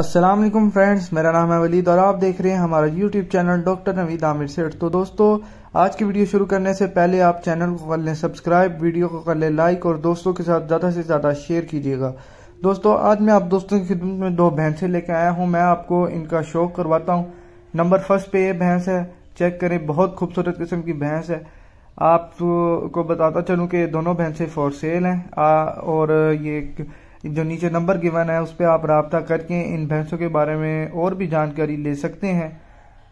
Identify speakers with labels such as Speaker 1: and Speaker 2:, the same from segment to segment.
Speaker 1: Aslam friends मेरा नाम है वलीद और आप देख रहे हैं हमारा YouTube channel doctor Naveed Aamir Seth तो दोस्तों आज की वीडियो शुरू करने से पहले आप चैनल को कर लें सब्सक्राइब वीडियो को कर लें लाइक और दोस्तों के साथ ज़्यादा से ज़्यादा शेयर कीजिएगा दोस्तों आज मैं आप दोस्तों की खिदमत में दो भैंसें लेके आया हूँ मैं आपको इनका शौक करवाता हूँ नंबर फर्स्ट पे ये भैंस है चेक करें बहुत खूबसूरत किस्म की भैंस है आपको बताता चलूँ कि दोनों भैंसें फॉर सेल हैं और ये जो नीचे नंबर गिवन है उस पर आप रबता करके इन भैंसों के बारे में और भी जानकारी ले सकते हैं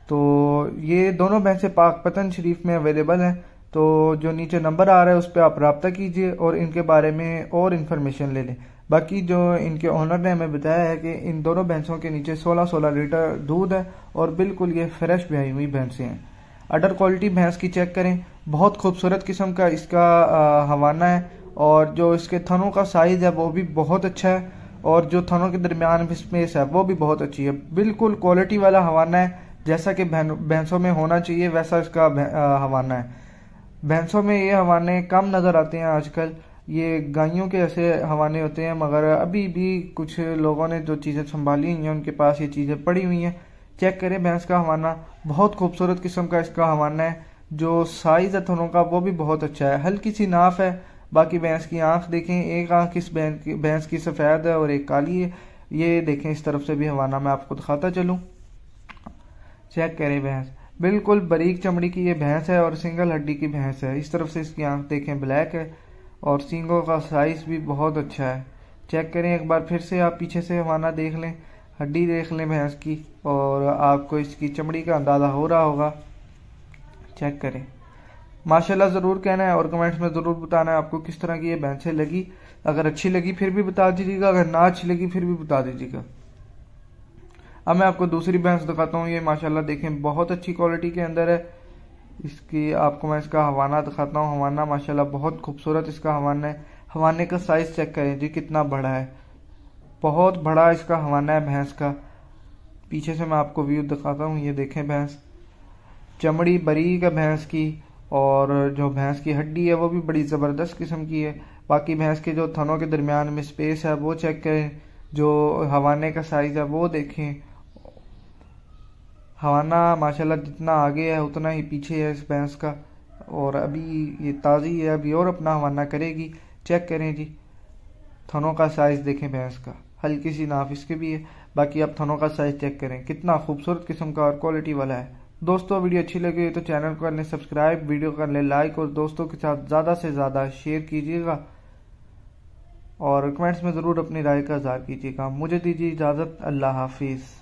Speaker 1: तो ये दोनों भैंसें पाक पतन शरीफ में अवेलेबल हैं तो जो नीचे नंबर आ रहा है उस पर आप रबता कीजिए और इनके बारे में और इन्फॉर्मेशन ले लें बाकी जो इनके ऑनर ने हमें बताया है कि इन दोनों भैंसों के नीचे 16-16 लीटर दूध है और बिल्कुल ये फ्रेश ब्याई हुई भैंसें हैं अडर क्वालिटी भैंस की चेक करें बहुत खूबसूरत किस्म का इसका हवाना है और जो इसके थनों का साइज़ है वो भी बहुत अच्छा है और जो थनों के दरमियान स्पेस है वो भी बहुत अच्छी है बिल्कुल क्वालिटी वाला हवाना है जैसा कि भैंसों में होना चाहिए वैसा इसका हवाना है भैंसों में ये हवाने कम नज़र आते हैं आजकल ये गायों के ऐसे हवाने होते हैं मगर अभी भी कुछ लोगों ने जो चीज़ें संभाली हुई हैं उनके पास ये चीज़ें पड़ी हुई हैं चेक करें भैंस का हवाना बहुत खूबसूरत किस्म का इसका हवाना है जो साइज़ है थनों का वो भी बहुत अच्छा है हल्की सी नाफ है बाकी भैंस की आंख देखें एक आंख इस भैंस की सफ़ेद है और एक काली है ये देखें इस तरफ से भी हवाना मैं आपको दिखाता चलू चेक करें भैंस बिल्कुल बारीक चमड़ी की ये भैंस है और सिंगल हड्डी की भैंस है इस तरफ से इसकी आंख देखें ब्लैक है और सींगों का साइज़ भी बहुत अच्छा है चेक करें एक बार फिर से आप पीछे से हवाना देख लें हड्डी देख लें भैंस की और आपको इसकी चमड़ी का अंदाज़ा हो रहा होगा चेक करें माशाल्लाह ज़रूर कहना है और कमेंट्स में ज़रूर बताना है आपको किस तरह की ये बहसें लगी अगर अच्छी लगी फिर भी बता दीजिएगा अगर ना अच्छी लगी फिर भी बता दीजिएगा अब मैं आपको दूसरी भैंस दिखाता हूँ ये माशाल्लाह देखें बहुत अच्छी क्वालिटी के अंदर है इसकी आपको मैं इसका हवाना दिखाता हूँ हवाना माशाला बहुत खूबसूरत इसका हवाना है हवाने का साइज़ चेक करें जी कितना बड़ा है बहुत बड़ा इसका हवाना है भैंस का पीछे से मैं आपको व्यू दिखाता हूँ ये देखें भैंस चमड़ी बरी का भैंस की और जो भैंस की हड्डी है वो भी बड़ी ज़बरदस्त किस्म की है बाकी भैंस के जो थनों के दरमियान में स्पेस है वो चेक करें जो हवाने का साइज़ है वो देखें हवाना माशाल्लाह जितना आगे है उतना ही पीछे है इस भैंस का और अभी ये ताज़ी है अभी और अपना हवाना करेगी चेक करें जी थनों का साइज़ देखें भैंस का हल्की सी नाफ इसके भी है बाकी आप थनों का साइज़ चेक करें कितना खूबसूरत किस्म का और क्वालिटी वाला है दोस्तों वीडियो अच्छी लगी हो तो चैनल को कर लें सब्सक्राइब वीडियो कर लें लाइक और दोस्तों के साथ ज़्यादा से ज़्यादा शेयर कीजिएगा और कमेंट्स में ज़रूर अपनी राय का इजहार कीजिएगा मुझे दीजिए इजाज़त अल्लाह हाफिज़